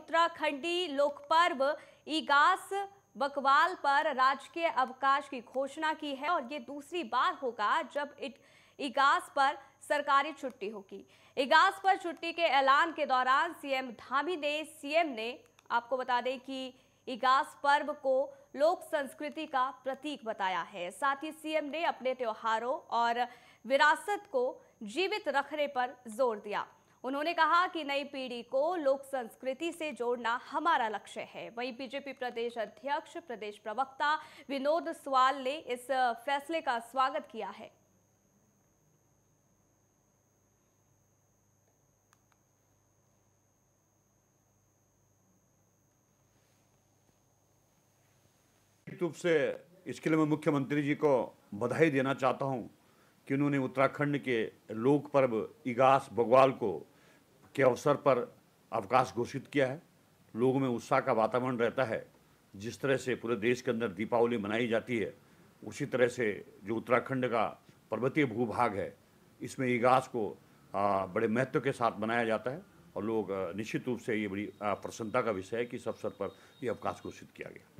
उत्तराखंडी लोक पर्व ईगास बकवाल पर राजकीय अवकाश की घोषणा की है और ये दूसरी बार होगा जब इट इगास पर सरकारी छुट्टी होगी इगास पर छुट्टी के ऐलान के दौरान सीएम धामी ने सीएम ने आपको बता दें कि इगास पर्व को लोक संस्कृति का प्रतीक बताया है साथ ही सीएम ने अपने त्योहारों और विरासत को जीवित रखने पर जोर दिया उन्होंने कहा कि नई पीढ़ी को लोक संस्कृति से जोड़ना हमारा लक्ष्य है वहीं बीजेपी प्रदेश अध्यक्ष प्रदेश प्रवक्ता विनोद सवाल ने इस फैसले का स्वागत किया है रूप से इसके लिए मैं मुख्यमंत्री जी को बधाई देना चाहता हूं कि उन्होंने उत्तराखंड के लोक पर्व इगास बगवाल को के अवसर पर अवकाश घोषित किया है लोगों में उत्साह का वातावरण रहता है जिस तरह से पूरे देश के अंदर दीपावली मनाई जाती है उसी तरह से जो उत्तराखंड का पर्वतीय भूभाग है इसमें ईगास को बड़े महत्व के साथ मनाया जाता है और लोग निश्चित रूप से ये बड़ी प्रसन्नता का विषय है कि इस अवसर पर ये अवकाश घोषित किया गया